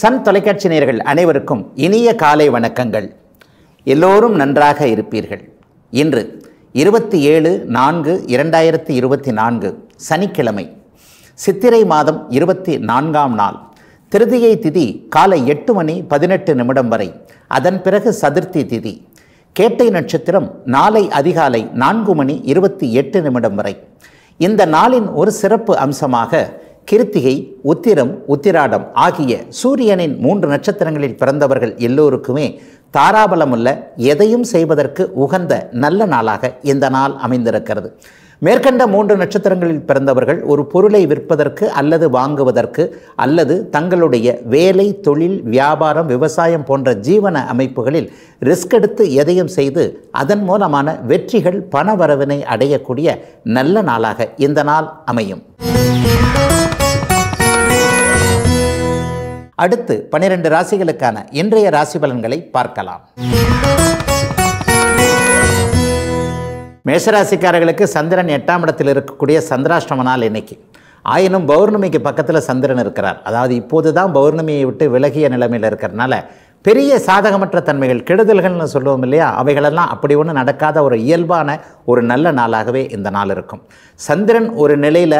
Sun தொலைக்காட்சி நேயர்கள் அனைவருக்கும் இனிய காலை வணக்கங்கள் எல்லோரும் நன்றாக இருப்பீர்கள் இன்று இருபத்தி ஏழு நான்கு இரண்டாயிரத்தி இருபத்தி நான்கு சனிக்கிழமை சித்திரை மாதம் இருபத்தி நான்காம் நாள் திருதியை திதி காலை எட்டு மணி பதினெட்டு நிமிடம் வரை அதன் பிறகு சதுர்த்தி திதி கேட்டை நட்சத்திரம் நாளை அதிகாலை நான்கு மணி இருபத்தி எட்டு நிமிடம் வரை இந்த நாளின் ஒரு சிறப்பு அம்சமாக கிருத்திகை உத்திரம் உத்திராடம் ஆகிய சூரியனின் மூன்று நட்சத்திரங்களில் பிறந்தவர்கள் எல்லோருக்குமே தாராபலம் உள்ள எதையும் செய்வதற்கு உகந்த நல்ல நாளாக இந்த நாள் அமைந்திருக்கிறது மேற்கண்ட மூன்று நட்சத்திரங்களில் பிறந்தவர்கள் ஒரு பொருளை விற்பதற்கு அல்லது வாங்குவதற்கு அல்லது தங்களுடைய வேலை தொழில் வியாபாரம் விவசாயம் போன்ற ஜீவன அமைப்புகளில் ரிஸ்க் எடுத்து எதையும் செய்து அதன் மூலமான வெற்றிகள் பணவரவினை அடையக்கூடிய நல்ல நாளாக இந்த நாள் அமையும் அடுத்து பனிரெண்டு ராசிகளுக்கான இன்றைய ராசி பலன்களை பார்க்கலாம் மேஷராசிக்காரர்களுக்கு சந்திரன் எட்டாம் இடத்தில் இருக்கக்கூடிய சந்திராஷ்டம நாள் இன்னைக்கு ஆயினும் பௌர்ணமிக்கு பக்கத்தில் சந்திரன் இருக்கிறார் அதாவது இப்போது தான் பௌர்ணமியை விட்டு விலகிய நிலைமையில் இருக்கிறனால பெரிய சாதகமற்ற தன்மைகள் கெடுதல்கள்னு சொல்லுவோம் இல்லையா அவைகளெல்லாம் அப்படி ஒன்று நடக்காத ஒரு இயல்பான ஒரு நல்ல நாளாகவே இந்த நாள் இருக்கும் சந்திரன் ஒரு நிலையில்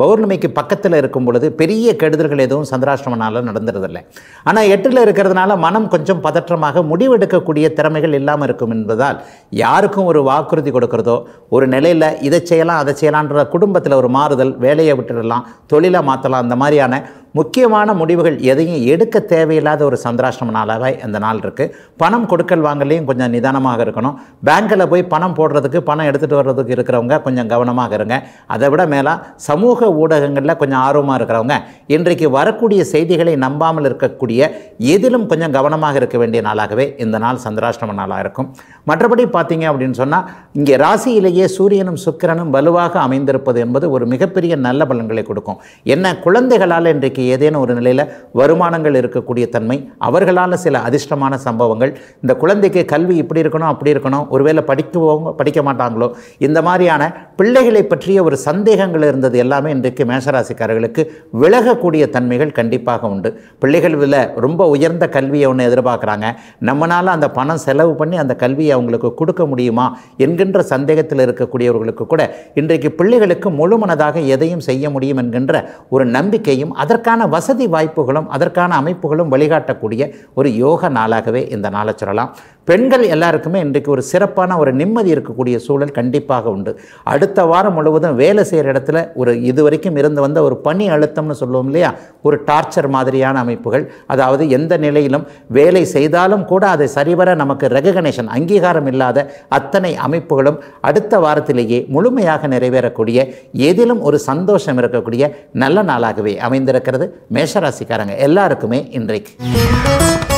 பௌர்ணமிக்கு பக்கத்தில் இருக்கும் பொழுது பெரிய கெடுதல்கள் எதுவும் சந்திராஷ்டிரமனால் நடந்துருதில்லை ஆனால் எட்டில் இருக்கிறதுனால மனம் கொஞ்சம் பதற்றமாக முடிவெடுக்கக்கூடிய திறமைகள் இல்லாமல் இருக்கும் என்பதால் யாருக்கும் ஒரு வாக்குறுதி கொடுக்குறதோ ஒரு நிலையில் இதை செய்யலாம் அதை செய்யலான்ற குடும்பத்தில் ஒரு மாறுதல் வேலையை விட்டுடலாம் தொழிலை மாற்றலாம் அந்த மாதிரியான முக்கியமான முடிவுகள் எதையும் எடுக்க தேவையில்லாத ஒரு சந்திராஷ்டிரம நாளாகவே அந்த நாள் இருக்குது பணம் கொடுக்கல் வாங்கலையும் கொஞ்சம் நிதானமாக இருக்கணும் பேங்க்கில் போய் பணம் போடுறதுக்கு பணம் எடுத்துகிட்டு வர்றதுக்கு இருக்கிறவங்க கொஞ்சம் கவனமாக இருங்க அதை விட மேலாக சமூக ஊடகங்களில் கொஞ்சம் ஆர்வமாக இருக்கிறவங்க இன்றைக்கு வரக்கூடிய செய்திகளை நம்பாமல் இருக்கக்கூடிய எதிலும் கொஞ்சம் கவனமாக இருக்க வேண்டிய நாளாகவே இந்த நாள் சந்திராஷ்டிரம நாளாக இருக்கும் மற்றபடி பார்த்தீங்க அப்படின்னு சொன்னால் இங்கே ராசியிலேயே சூரியனும் சுக்கிரனும் வலுவாக அமைந்திருப்பது என்பது ஒரு மிகப்பெரிய நல்ல பலன்களை கொடுக்கும் என்ன குழந்தைகளால் இன்றைக்கு ஏதேனும் ஒரு நிலையில் வருமானங்கள் இருக்கக்கூடிய தன்மை அவர்களால் சில அதிர்ஷ்டமான சம்பவங்கள் இந்த குழந்தைக்கு கல்வி இப்படி இருக்கணும் அப்படி இருக்கணும் ஒருவேளை படிக்குவங்க படிக்க மாட்டாங்களோ இந்த மாதிரியான பிள்ளைகளை பற்றிய ஒரு சந்தேகங்கள் இருந்தது எல்லாமே இன்றைக்கு மேஷராசிக்காரர்களுக்கு விலகக்கூடிய தன்மைகள் கண்டிப்பாக உண்டு பிள்ளைகள் ரொம்ப உயர்ந்த கல்வியை ஒன்று எதிர்பார்க்குறாங்க நம்மளால் அந்த பணம் செலவு பண்ணி அந்த கல்வியை அவங்களுக்கு கொடுக்க முடியுமா என்கின்ற சந்தேகத்தில் இருக்கக்கூடியவர்களுக்கு கூட இன்றைக்கு பிள்ளைகளுக்கு முழுமனதாக எதையும் செய்ய முடியும் என்கின்ற ஒரு நம்பிக்கையும் அதற்கான அதற்கான வசதி வாய்ப்புகளும் அதற்கான அமைப்புகளும் வழிகாட்டக்கூடிய ஒரு யோக நாளாகவே இந்த நாளை சொல்லலாம் பெண்கள் எல்லாருக்குமே இன்றைக்கு ஒரு சிறப்பான ஒரு நிம்மதி இருக்கக்கூடிய சூழல் கண்டிப்பாக உண்டு அடுத்த வாரம் முழுவதும் வேலை செய்கிற இடத்துல ஒரு இதுவரைக்கும் இருந்து வந்த ஒரு பணி அழுத்தம்னு சொல்லுவோம் இல்லையா ஒரு டார்ச்சர் மாதிரியான அமைப்புகள் அதாவது எந்த நிலையிலும் வேலை செய்தாலும் கூட அதை சரிவர நமக்கு ரெகக்னேஷன் அங்கீகாரம் இல்லாத அத்தனை அமைப்புகளும் அடுத்த வாரத்திலேயே முழுமையாக நிறைவேறக்கூடிய எதிலும் ஒரு சந்தோஷம் இருக்கக்கூடிய நல்ல நாளாகவே அமைந்திருக்கிறது இருக்கிறது மேஷராசிக்காரங்க எல்லாருக்குமே இன்றைக்கு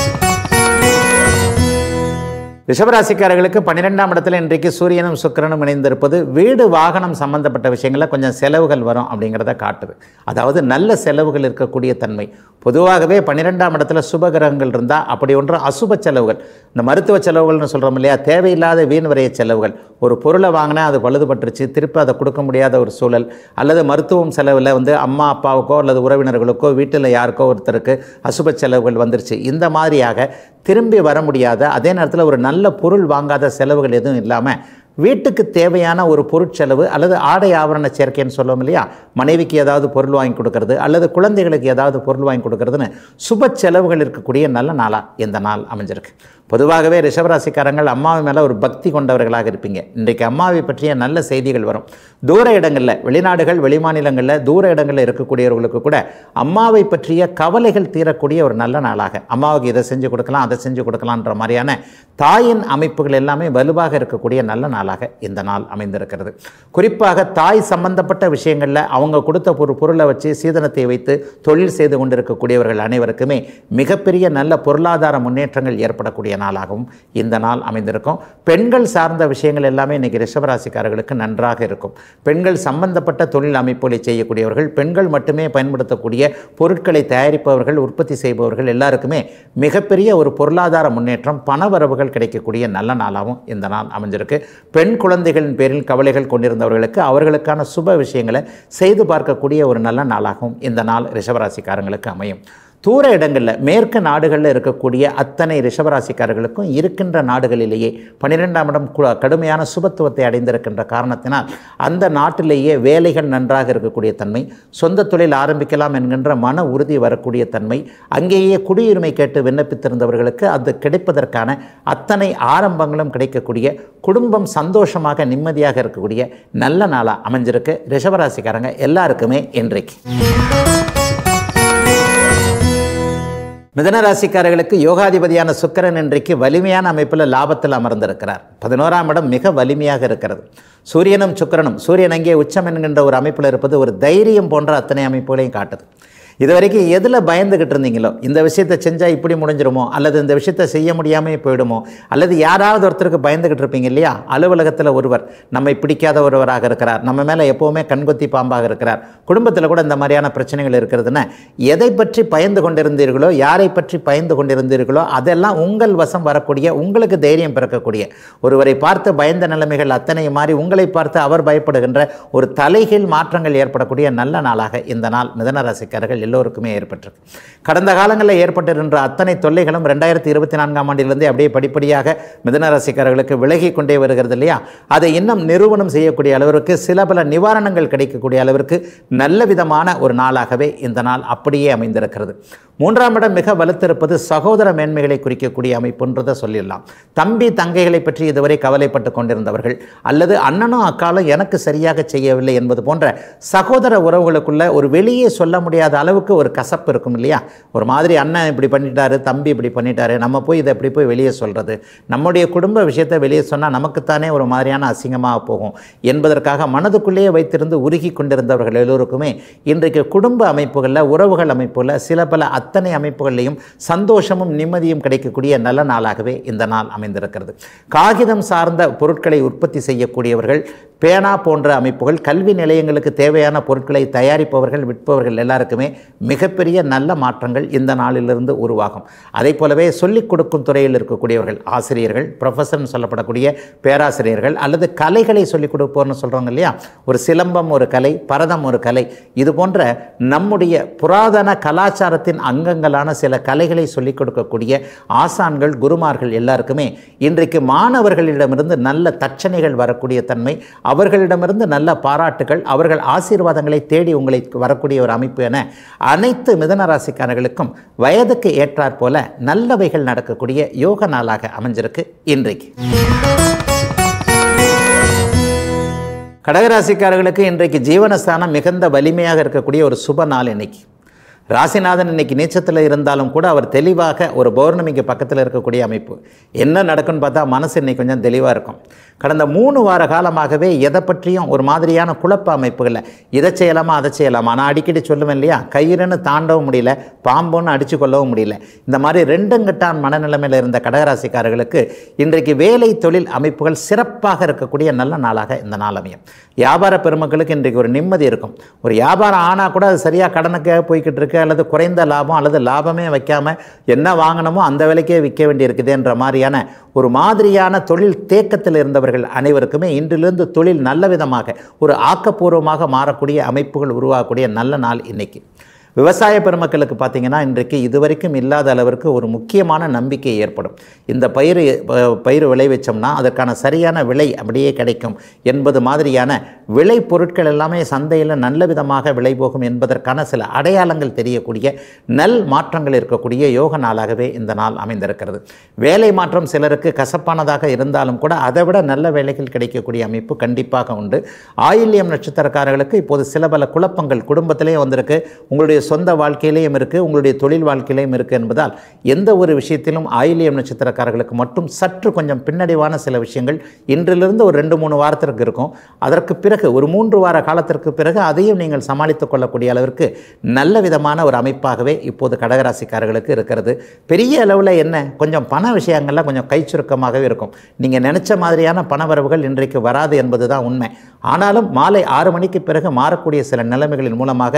ரிஷபராசிக்காரர்களுக்கு பன்னிரெண்டாம் இடத்துல இன்றைக்கு சூரியனும் சுக்கரனும் இணைந்திருப்பது வீடு வாகனம் சம்பந்தப்பட்ட விஷயங்களில் கொஞ்சம் செலவுகள் வரும் அப்படிங்கிறத காட்டுது அதாவது நல்ல செலவுகள் இருக்கக்கூடிய தன்மை பொதுவாகவே பன்னிரெண்டாம் இடத்துல சுபகிரகங்கள் இருந்தால் அப்படி ஒன்று அசுப செலவுகள் இந்த மருத்துவ செலவுகள்னு சொல்கிறோம் இல்லையா தேவையில்லாத வீண் வரைய செலவுகள் ஒரு பொருளை வாங்கினா அது பழுதுபட்டுருச்சு திருப்பி அதை கொடுக்க முடியாத ஒரு சூழல் அல்லது மருத்துவம் செலவில் வந்து அம்மா அப்பாவுக்கோ அல்லது உறவினர்களுக்கோ வீட்டில் யாருக்கோ ஒருத்தருக்கு அசுப செலவுகள் வந்துருச்சு இந்த மாதிரியாக திரும்பி வர முடியாத அதே நேரத்தில் ஒரு நல்ல பொருள் வாங்காத செலவுகள் எதுவும் இல்லாமல் வீட்டுக்கு தேவையான ஒரு பொருட்செலவு அல்லது ஆடை ஆவரண சேர்க்கைன்னு சொல்லுவோம் இல்லையா மனைவிக்கு ஏதாவது பொருள் வாங்கி கொடுக்கறது அல்லது குழந்தைகளுக்கு ஏதாவது பொருள் வாங்கி கொடுக்கறதுன்னு சுப செலவுகள் இருக்கக்கூடிய நல்ல நாளாக இந்த நாள் அமைஞ்சிருக்கு பொதுவாகவே ரிஷபராசிக்காரங்கள் அம்மாவை மேலே ஒரு பக்தி கொண்டவர்களாக இருப்பீங்க இன்றைக்கு அம்மாவை பற்றிய நல்ல செய்திகள் வரும் தூர இடங்களில் வெளிநாடுகள் வெளிமாநிலங்களில் தூர இடங்களில் இருக்கக்கூடியவர்களுக்கு கூட அம்மாவை பற்றிய கவலைகள் தீரக்கூடிய ஒரு நல்ல நாளாக அம்மாவுக்கு இதை செஞ்சு கொடுக்கலாம் அதை செஞ்சு கொடுக்கலான்ற மாதிரியான தாயின் அமைப்புகள் எல்லாமே வலுவாக இருக்கக்கூடிய நல்ல நாளாக இந்த நாள் அமைந்திருக்கிறது குறிப்பாக தாய் சம்பந்தப்பட்ட விஷயங்களில் அவங்க கொடுத்த ஒரு பொருளை வச்சு சீதனத்தை வைத்து தொழில் செய்து கொண்டிருக்கக்கூடியவர்கள் அனைவருக்குமே மிகப்பெரிய நல்ல பொருளாதார முன்னேற்றங்கள் ஏற்படக்கூடிய நாளாகவும் இந்த நாள் அமைந்திருக்கும் பெண்கள் சார்ந்த விஷயங்கள் எல்லாமே இன்றைக்கி ரிஷபராசிக்காரர்களுக்கு நன்றாக இருக்கும் பெண்கள் சம்பந்தப்பட்ட தொழில் அமைப்புகளை செய்யக்கூடியவர்கள் பெண்கள் மட்டுமே பயன்படுத்தக்கூடிய பொருட்களை தயாரிப்பவர்கள் உற்பத்தி செய்பவர்கள் எல்லாருக்குமே மிகப்பெரிய ஒரு பொருளாதார முன்னேற்றம் பணவரவுகள் கிடைக்கக்கூடிய நல்ல நாளாகவும் இந்த நாள் அமைஞ்சிருக்கு பெண் குழந்தைகளின் பேரில் கவலைகள் கொண்டிருந்தவர்களுக்கு அவர்களுக்கான சுப விஷயங்களை செய்து பார்க்கக்கூடிய ஒரு நல்ல நாளாகவும் இந்த நாள் ரிஷபராசிக்காரங்களுக்கு அமையும் தூர இடங்களில் மேற்கு நாடுகளில் இருக்கக்கூடிய அத்தனை ரிஷபராசிக்காரர்களுக்கும் இருக்கின்ற நாடுகளிலேயே பன்னிரெண்டாம் இடம் கடுமையான சுபத்துவத்தை அடைந்திருக்கின்ற காரணத்தினால் அந்த நாட்டிலேயே வேலைகள் நன்றாக இருக்கக்கூடிய தன்மை சொந்த தொழில் ஆரம்பிக்கலாம் என்கின்ற மன உறுதி வரக்கூடிய தன்மை அங்கேயே குடியுரிமை கேட்டு விண்ணப்பித்திருந்தவர்களுக்கு அது கிடைப்பதற்கான அத்தனை ஆரம்பங்களும் கிடைக்கக்கூடிய குடும்பம் சந்தோஷமாக நிம்மதியாக இருக்கக்கூடிய நல்ல நாளாக அமைஞ்சிருக்கு ரிஷபராசிக்காரங்க எல்லாருக்குமே இன்றைக்கு மிதனராசிக்காரர்களுக்கு யோகாதிபதியான சுக்கரன் இன்றைக்கு வலிமையான அமைப்பில் லாபத்தில் அமர்ந்திருக்கிறார் பதினோராம் இடம் மிக வலிமையாக இருக்கிறது சூரியனும் சுக்கரனும் சூரியன் அங்கே உச்சம் என்கின்ற ஒரு அமைப்பில் இருப்பது ஒரு தைரியம் போன்ற அத்தனை அமைப்புகளையும் காட்டுது இது வரைக்கும் எதில் பயந்துக்கிட்டு இருந்தீங்களோ இந்த விஷயத்தை செஞ்சால் இப்படி முடிஞ்சிருமோ அல்லது இந்த விஷயத்தை செய்ய முடியாமல் போயிடுமோ அல்லது யாராவது ஒருத்தருக்கு பயந்துக்கிட்டு இருப்பீங்க இல்லையா அலுவலகத்தில் ஒருவர் நம்மை பிடிக்காத ஒருவராக இருக்கிறார் நம்ம மேலே எப்போவுமே கண்கொத்தி பாம்பாக இருக்கிறார் குடும்பத்தில் கூட இந்த மாதிரியான பிரச்சனைகள் இருக்கிறதுனா எதை பற்றி பயந்து கொண்டிருந்தீர்களோ யாரை பற்றி பயந்து கொண்டிருந்தீர்களோ அதெல்லாம் உங்கள் வசம் வரக்கூடிய உங்களுக்கு தைரியம் பிறக்கக்கூடிய ஒருவரை பார்த்து பயந்த நிலைமைகள் அத்தனை மாறி உங்களை பார்த்து அவர் பயப்படுகின்ற ஒரு தலைகீழ் மாற்றங்கள் ஏற்படக்கூடிய நல்ல நாளாக இந்த நாள் மிதனராசிக்காரர்கள் எல்லோருக்குமே ஏற்பட்டிருக்கு கடந்த காலங்களில் ஏற்பட்டிருக்கின்ற அத்தனை தொல்லைகளும் ரெண்டாயிரத்தி இருபத்தி நான்காம் ஆண்டிலிருந்து அப்படியே படிப்படியாக மிதனராசிக்காரர்களுக்கு ரசிகர்களுக்கு விலகி கொண்டே வருகிறது இல்லையா அதை இன்னும் நிறுவனம் செய்யக்கூடிய அளவிற்கு சில பல நிவாரணங்கள் கிடைக்கக்கூடிய அளவிற்கு நல்ல விதமான ஒரு நாளாகவே இந்த நாள் அப்படியே அமைந்திருக்கிறது மூன்றாம் இடம் மிக வலுத்திருப்பது சகோதர மேன்மைகளை குறிக்கக்கூடிய அமைப்புன்றதை சொல்லிடலாம் தம்பி தங்கைகளை பற்றி இதுவரை கவலைப்பட்டு கொண்டிருந்தவர்கள் அல்லது அண்ணனும் அக்காலும் எனக்கு சரியாக செய்யவில்லை என்பது போன்ற சகோதர உறவுகளுக்குள்ள ஒரு வெளியே சொல்ல முடியாத அளவுக்கு ஒரு கசப்பு இருக்கும் இல்லையா ஒரு மாதிரி அண்ணன் இப்படி பண்ணிட்டாரு தம்பி இப்படி பண்ணிட்டாரு நம்ம போய் இதை இப்படி போய் வெளியே சொல்கிறது நம்முடைய குடும்ப விஷயத்தை வெளியே சொன்னால் நமக்குத்தானே ஒரு மாதிரியான அசிங்கமாக போகும் என்பதற்காக மனதுக்குள்ளேயே வைத்திருந்து உருகி கொண்டிருந்தவர்கள் எல்லோருக்குமே இன்றைக்கு குடும்ப அமைப்புகளில் உறவுகள் அமைப்புகளில் சில பல அத்தனை அமைப்புகளிலையும் சந்தோஷமும் நிம்மதியும் கிடைக்கக்கூடிய நல்ல நாளாகவே இந்த நாள் அமைந்திருக்கிறது காகிதம் சார்ந்த பொருட்களை உற்பத்தி செய்யக்கூடியவர்கள் பேனா போன்ற அமைப்புகள் கல்வி நிலையங்களுக்கு தேவையான பொருட்களை தயாரிப்பவர்கள் விற்பவர்கள் எல்லாருக்குமே மிகப்பெரிய நல்ல மாற்றங்கள் இந்த நாளிலிருந்து உருவாகும் அதே போலவே சொல்லிக் கொடுக்கும் துறையில் இருக்கக்கூடியவர்கள் ஆசிரியர்கள் ப்ரொஃபஸர்னு சொல்லப்படக்கூடிய பேராசிரியர்கள் அல்லது கலைகளை சொல்லிக் கொடுப்போர்னு சொல்கிறாங்க இல்லையா ஒரு சிலம்பம் ஒரு கலை பரதம் ஒரு கலை இது போன்ற நம்முடைய புராதன கலாச்சாரத்தின் அங்கங்களான சில கலைகளை சொல்லிக் கொடுக்கக்கூடிய ஆசான்கள் குருமார்கள் எல்லாருக்குமே இன்றைக்கு மாணவர்களிடமிருந்து நல்ல தச்சனைகள் வரக்கூடிய தன்மை அவர்களிடமிருந்து நல்ல பாராட்டுகள் அவர்கள் ஆசீர்வாதங்களை தேடி உங்களை வரக்கூடிய ஒரு அமைப்பு என அனைத்து மிதனராசிக்காரர்களுக்கும் வயதுக்கு ஏற்றாற் போல நல்லவைகள் நடக்கக்கூடிய யோக நாளாக அமைஞ்சிருக்கு இன்றைக்கு கடகராசிக்காரர்களுக்கு இன்றைக்கு ஜீவனஸ்தானம் மிகுந்த வலிமையாக இருக்கக்கூடிய ஒரு சுப நாள் இன்னைக்கு ராசிநாதன் இன்னைக்கு நீச்சத்தில் இருந்தாலும் கூட அவர் தெளிவாக ஒரு பௌர்ணமிக்கு பக்கத்தில் இருக்கக்கூடிய அமைப்பு என்ன நடக்குன்னு பார்த்தா மனசு இன்னைக்கு கொஞ்சம் தெளிவாக இருக்கும் கடந்த மூணு வார காலமாகவே எதை பற்றியும் ஒரு மாதிரியான குழப்ப அமைப்புகளில் இதை செய்யலாமா அதை செய்யலாமா நான் அடிக்கடி சொல்லுவேன் இல்லையா கயிறுன்னு தாண்டவும் முடியல பாம்புன்னு அடித்து கொள்ளவும் முடியல இந்த மாதிரி ரெண்டுங்கட்டான் மனநிலைமையில் இருந்த கடகராசிக்காரர்களுக்கு இன்றைக்கு வேலை தொழில் அமைப்புகள் சிறப்பாக இருக்கக்கூடிய நல்ல நாளாக இந்த நாள் அமையும் வியாபார பெருமக்களுக்கு இன்றைக்கு ஒரு நிம்மதி இருக்கும் ஒரு வியாபாரம் ஆனால் கூட அது சரியாக கடனுக்காக போய்கிட்டு இருக்கு அல்லது குறைந்த லாபம் அல்லது லாபமே வைக்காமல் என்ன வாங்கினமோ அந்த விலைக்கே விற்க வேண்டியிருக்குதுன்ற மாதிரியான ஒரு மாதிரியான தொழில் தேக்கத்தில் இருந்தவர்கள் அனைவருக்குமே இன்றிலிருந்து தொழில் நல்ல விதமாக ஒரு ஆக்கப்பூர்வமாக மாறக்கூடிய அமைப்புகள் உருவாகக்கூடிய நல்ல நாள் இன்றைக்கி விவசாய பெருமக்களுக்கு பார்த்திங்கன்னா இன்றைக்கு இதுவரைக்கும் இல்லாத அளவிற்கு ஒரு முக்கியமான நம்பிக்கை ஏற்படும் இந்த பயிர் பயிர் விளைவிச்சோம்னா அதற்கான சரியான விலை அப்படியே கிடைக்கும் என்பது மாதிரியான விளை பொருட்கள் எல்லாமே சந்தையில் நல்ல விதமாக விலை போகும் என்பதற்கான சில அடையாளங்கள் தெரியக்கூடிய நல் மாற்றங்கள் இருக்கக்கூடிய யோக நாளாகவே இந்த நாள் அமைந்திருக்கிறது வேலை மாற்றம் சிலருக்கு கசப்பானதாக இருந்தாலும் கூட அதை விட நல்ல வேலைகள் கிடைக்கக்கூடிய அமைப்பு கண்டிப்பாக உண்டு ஆயில்யம் நட்சத்திரக்காரர்களுக்கு இப்போது சில பல குழப்பங்கள் குடும்பத்திலே வந்திருக்கு உங்களுடைய சொந்த வாழ்க்கையிலையும் இருக்குது உங்களுடைய தொழில் வாழ்க்கையிலையும் இருக்குது என்பதால் எந்த ஒரு விஷயத்திலும் ஆயிலியம் நட்சத்திரக்காரர்களுக்கு மட்டும் சற்று கொஞ்சம் பின்னடைவான சில விஷயங்கள் இன்றிலிருந்து ஒரு ரெண்டு மூணு வாரத்திற்கு இருக்கும் அதற்கு பிறகு ஒரு மூன்று வார காலத்திற்கு பிறகு அதையும் நீங்கள் சமாளித்து கொள்ளக்கூடிய அளவிற்கு நல்ல விதமான ஒரு அமைப்பாகவே இப்போது கடகராசிக்காரர்களுக்கு இருக்கிறது பெரிய அளவில் என்ன கொஞ்சம் பண விஷயங்கள்லாம் கொஞ்சம் கைச்சுருக்கமாகவே இருக்கும் நீங்கள் நினச்ச மாதிரியான பண வரவுகள் இன்றைக்கு வராது என்பது தான் உண்மை ஆனாலும் மாலை ஆறு மணிக்கு பிறகு மாறக்கூடிய சில நிலைமைகளின் மூலமாக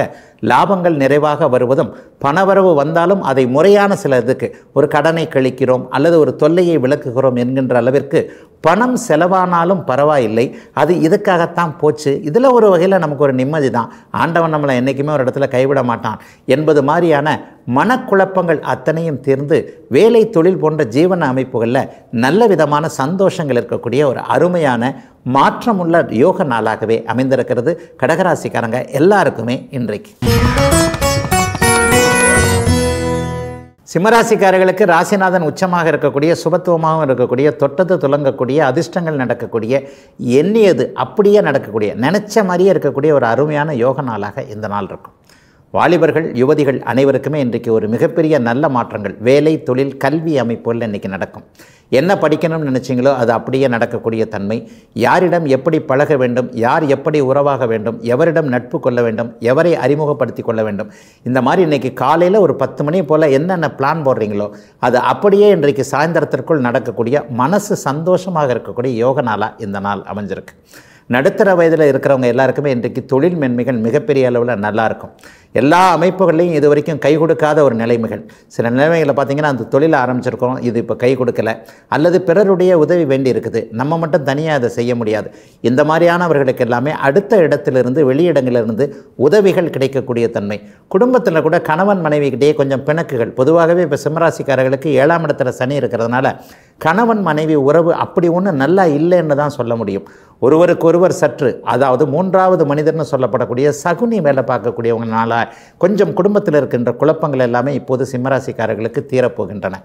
லாபங்கள் நிறைவு குறைவாக வருவதும் பணவரவு வந்தாலும் அதை முறையான சில இதுக்கு ஒரு கடனை கழிக்கிறோம் அல்லது ஒரு தொல்லையை விளக்குகிறோம் என்கின்ற அளவிற்கு பணம் செலவானாலும் பரவாயில்லை அது இதுக்காகத்தான் போச்சு இதில் ஒரு வகையில் நமக்கு ஒரு நிம்மதி தான் ஆண்டவன் நம்மளை என்றைக்குமே ஒரு இடத்துல கைவிட மாட்டான் என்பது மாதிரியான மனக்குழப்பங்கள் அத்தனையும் தீர்ந்து வேலை தொழில் போன்ற ஜீவன அமைப்புகளில் நல்ல விதமான சந்தோஷங்கள் இருக்கக்கூடிய ஒரு அருமையான மாற்றமுள்ள யோக நாளாகவே அமைந்திருக்கிறது கடகராசிக்காரங்க எல்லாருக்குமே இன்றைக்கு சிம்மராசிக்காரர்களுக்கு ராசிநாதன் உச்சமாக இருக்கக்கூடிய சுபத்துவமாகவும் இருக்கக்கூடிய தொட்டத்து துலங்கக்கூடிய அதிர்ஷ்டங்கள் நடக்கக்கூடிய எண்ணியது அப்படியே நடக்கக்கூடிய நினச்ச மாதிரியே இருக்கக்கூடிய ஒரு அருமையான யோக நாளாக இந்த நாள் இருக்கும் வாலிபர்கள் யுவதிகள் அனைவருக்குமே இன்றைக்கு ஒரு மிகப்பெரிய நல்ல மாற்றங்கள் வேலை தொழில் கல்வி அமைப்புகள் இன்றைக்கி நடக்கும் என்ன படிக்கணும்னு நினச்சிங்களோ அது அப்படியே நடக்கக்கூடிய தன்மை யாரிடம் எப்படி பழக வேண்டும் யார் எப்படி உறவாக வேண்டும் எவரிடம் நட்பு கொள்ள வேண்டும் எவரை அறிமுகப்படுத்தி கொள்ள வேண்டும் இந்த மாதிரி இன்றைக்கி காலையில் ஒரு பத்து மணி போல் என்னென்ன பிளான் போடுறீங்களோ அது அப்படியே இன்றைக்கு சாயந்தரத்திற்குள் நடக்கக்கூடிய மனசு சந்தோஷமாக இருக்கக்கூடிய யோக நாளாக இந்த நாள் அமைஞ்சிருக்கு நடுத்தர வயதில் இருக்கிறவங்க எல்லாருக்குமே இன்றைக்கு தொழில் மென்மைகள் மிகப்பெரிய அளவில் நல்லாயிருக்கும் எல்லா அமைப்புகள்லையும் இது வரைக்கும் கை கொடுக்காத ஒரு நிலைமைகள் சில நிலைமைகளை பார்த்திங்கன்னா அந்த தொழில் ஆரம்பிச்சிருக்கோம் இது இப்போ கை கொடுக்கலை அல்லது பிறருடைய உதவி வேண்டி இருக்குது நம்ம மட்டும் தனியாக அதை செய்ய முடியாது இந்த மாதிரியானவர்களுக்கு எல்லாமே அடுத்த இடத்திலிருந்து வெளியிடங்களிலிருந்து உதவிகள் கிடைக்கக்கூடிய தன்மை குடும்பத்தில் கூட கணவன் மனைவிக்கிட்டே கொஞ்சம் பிணக்குகள் பொதுவாகவே இப்போ சிம்மராசிக்காரர்களுக்கு ஏழாம் இடத்துல சனி இருக்கிறதுனால கணவன் மனைவி உறவு அப்படி ஒன்று நல்லா இல்லைன்னு தான் சொல்ல முடியும் ஒருவருக்கொருவர் சற்று அதாவது மூன்றாவது மனிதர்னு சொல்லப்படக்கூடிய சகுனி வேலை பார்க்கக்கூடியவங்களால கொஞ்சம் குடும்பத்தில் இருக்கின்ற குழப்பங்கள் எல்லாமே இப்போது சிம்மராசிக்காரர்களுக்கு தீரப்போகின்றன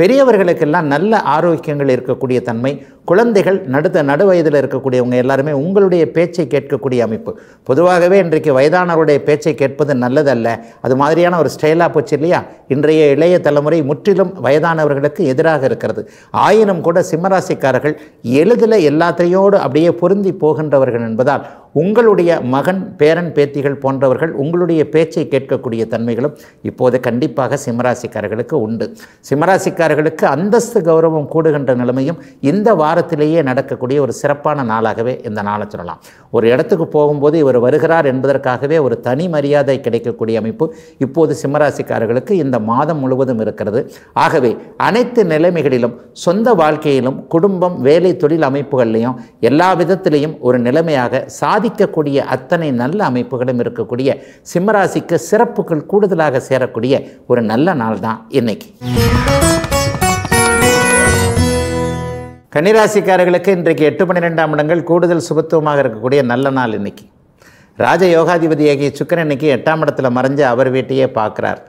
பெரியவர்களுக்கெல்லாம் நல்ல ஆரோக்கியங்கள் இருக்கக்கூடிய தன்மை குழந்தைகள் நடுத்த நடு வயதில் இருக்கக்கூடியவங்க எல்லாருமே உங்களுடைய பேச்சை கேட்கக்கூடிய அமைப்பு பொதுவாகவே இன்றைக்கு வயதானவருடைய பேச்சை கேட்பது நல்லதல்ல அது மாதிரியான ஒரு ஸ்டைலாக போச்சு இல்லையா இன்றைய இளைய தலைமுறை முற்றிலும் வயதானவர்களுக்கு எதிராக இருக்கிறது ஆயினும் கூட சிம்மராசிக்காரர்கள் எளிதில் எல்லாத்தையோடு அப்படியே பொருந்தி போகின்றவர்கள் என்பதால் உங்களுடைய மகன் பேரன் பேத்திகள் போன்றவர்கள் உங்களுடைய பேச்சை கேட்கக்கூடிய தன்மைகளும் இப்போது கண்டிப்பாக சிம்மராசிக்காரர்களுக்கு உண்டு சிம்மராசிக்காரர்களுக்கு அந்தஸ்து கௌரவம் கூடுகின்ற நிலைமையும் இந்த வாரத்திலேயே நடக்கக்கூடிய ஒரு சிறப்பான நாளாகவே இந்த நாளை சொல்லலாம் ஒரு இடத்துக்கு போகும்போது இவர் வருகிறார் என்பதற்காகவே ஒரு தனி மரியாதை கிடைக்கக்கூடிய அமைப்பு இப்போது சிம்மராசிக்காரர்களுக்கு இந்த மாதம் முழுவதும் இருக்கிறது ஆகவே அனைத்து நிலைமைகளிலும் சொந்த வாழ்க்கையிலும் குடும்பம் வேலை தொழில் அமைப்புகள்லையும் எல்லா விதத்திலையும் ஒரு நிலைமையாக சா பாதிக்கக்கூடிய அத்தனை நல்ல அமைப்புகளும் இருக்கக்கூடிய சிம்மராசிக்கு சிறப்புகள் கூடுதலாக சேரக்கூடிய ஒரு நல்ல நாள் தான் இன்னைக்கு கன்னிராசிக்காரர்களுக்கு இன்றைக்கு எட்டு பன்னிரெண்டாம் இடங்கள் கூடுதல் சுபத்துவமாக இருக்கக்கூடிய நல்ல நாள் இன்னைக்கு ராஜ யோகாதிபதியாகிய சுக்கரன் இன்னைக்கு எட்டாம் இடத்துல மறைஞ்ச அவர் வீட்டையே பார்க்குறார்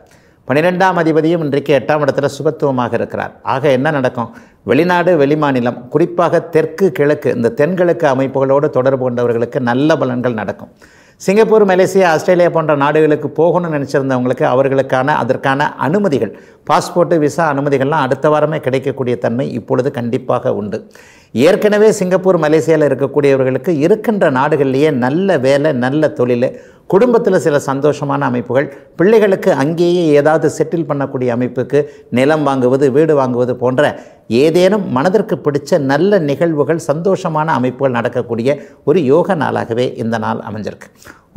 பன்னிரெண்டாம் அதிபதியும் இன்றைக்கு எட்டாம் இடத்துல சுபத்துவமாக இருக்கிறார் ஆக என்ன நடக்கும் வெளிநாடு வெளிமாநிலம் குறிப்பாக தெற்கு கிழக்கு இந்த தென்கிழக்கு அமைப்புகளோடு தொடர்பு கொண்டவர்களுக்கு நல்ல பலன்கள் நடக்கும் சிங்கப்பூர் மலேசியா ஆஸ்திரேலியா போன்ற நாடுகளுக்கு போகணும்னு நினச்சிருந்தவங்களுக்கு அவர்களுக்கான அதற்கான அனுமதிகள் பாஸ்போர்ட்டு விசா அனுமதிகள்லாம் அடுத்த வாரமே கிடைக்கக்கூடிய தன்மை இப்பொழுது கண்டிப்பாக உண்டு ஏற்கனவே சிங்கப்பூர் மலேசியாவில் இருக்கக்கூடியவர்களுக்கு இருக்கின்ற நாடுகள்லேயே நல்ல வேலை நல்ல தொழில் குடும்பத்தில் சில சந்தோஷமான அமைப்புகள் பிள்ளைகளுக்கு அங்கேயே ஏதாவது செட்டில் பண்ணக்கூடிய அமைப்புக்கு நிலம் வாங்குவது வீடு வாங்குவது போன்ற ஏதேனும் மனதிற்கு பிடிச்ச நல்ல நிகழ்வுகள் சந்தோஷமான அமைப்புகள் நடக்கக்கூடிய ஒரு யோக நாளாகவே இந்த நாள் அமைஞ்சிருக்கு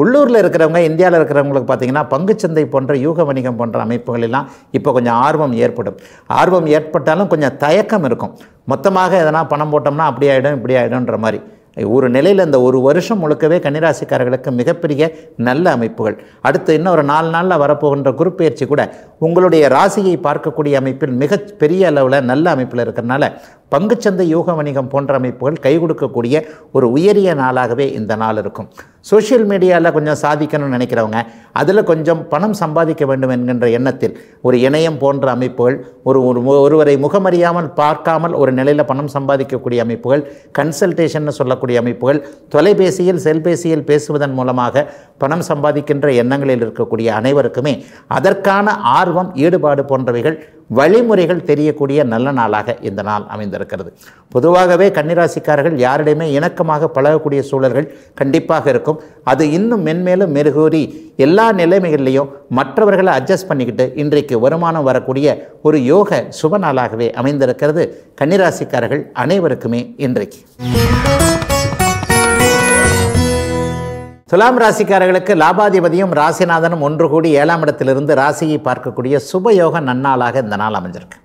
உள்ளூரில் இருக்கிறவங்க இந்தியாவில் இருக்கிறவங்களுக்கு பார்த்திங்கன்னா பங்குச்சந்தை போன்ற யூக வணிகம் போன்ற அமைப்புகளெல்லாம் இப்போ கொஞ்சம் ஆர்வம் ஏற்படும் ஆர்வம் ஏற்பட்டாலும் கொஞ்சம் தயக்கம் இருக்கும் மொத்தமாக எதனா பணம் போட்டோம்னா அப்படி ஆகிடும் இப்படி ஆகிடும்ன்ற மாதிரி ஒரு நிலையில் இந்த ஒரு வருஷம் முழுக்கவே கன்னிராசிக்காரர்களுக்கு மிகப்பெரிய நல்ல அமைப்புகள் அடுத்து இன்னும் ஒரு நாலு நாளில் வரப்போகின்ற குருப்பெயர்ச்சி கூட உங்களுடைய ராசியை பார்க்கக்கூடிய அமைப்பில் மிக பெரிய அளவில் நல்ல அமைப்பில் இருக்கிறனால பங்குச்சந்தை யூக வணிகம் போன்ற அமைப்புகள் கை கொடுக்கக்கூடிய ஒரு உயரிய நாளாகவே இந்த நாள் இருக்கும் சோஷியல் மீடியாவில் கொஞ்சம் சாதிக்கணும்னு நினைக்கிறவங்க அதில் கொஞ்சம் பணம் சம்பாதிக்க வேண்டும் என்கின்ற எண்ணத்தில் ஒரு இணையம் போன்ற அமைப்புகள் ஒரு ஒருவரை முகமறியாமல் பார்க்காமல் ஒரு நிலையில் பணம் சம்பாதிக்கக்கூடிய அமைப்புகள் கன்சல்டேஷன் சொல்லக்கூடிய அமைப்புகள் தொலைபேசியில் செல்பேசியில் பேசுவதன் மூலமாக பணம் சம்பாதிக்கின்ற எண்ணங்களில் இருக்கக்கூடிய அனைவருக்குமே அதற்கான ஆர்வம் ஈடுபாடு போன்றவைகள் வழிமுறைகள் தெரியக்கூடிய நல்ல நாளாக இந்த நாள் அமைந்திருக்கிறது பொதுவாகவே கன்னிராசிக்காரர்கள் யாரிடையுமே இணக்கமாக பழகக்கூடிய சூழல்கள் கண்டிப்பாக இருக்கும் அது இன்னும் மென்மேலும் மெருகூறி எல்லா நிலைமைகள்லையும் மற்றவர்களை அட்ஜஸ்ட் பண்ணிக்கிட்டு இன்றைக்கு வருமானம் வரக்கூடிய ஒரு யோக சுப நாளாகவே அமைந்திருக்கிறது கன்னிராசிக்காரர்கள் அனைவருக்குமே இன்றைக்கு துலாம் ராசிக்காரர்களுக்கு லாபாதிபதியும் ராசிநாதனும் ஒன்று கூடி ஏழாம் இடத்திலிருந்து ராசியை பார்க்கக்கூடிய சுபயோக நன்னாளாக இந்த நாள் அமைஞ்சிருக்கு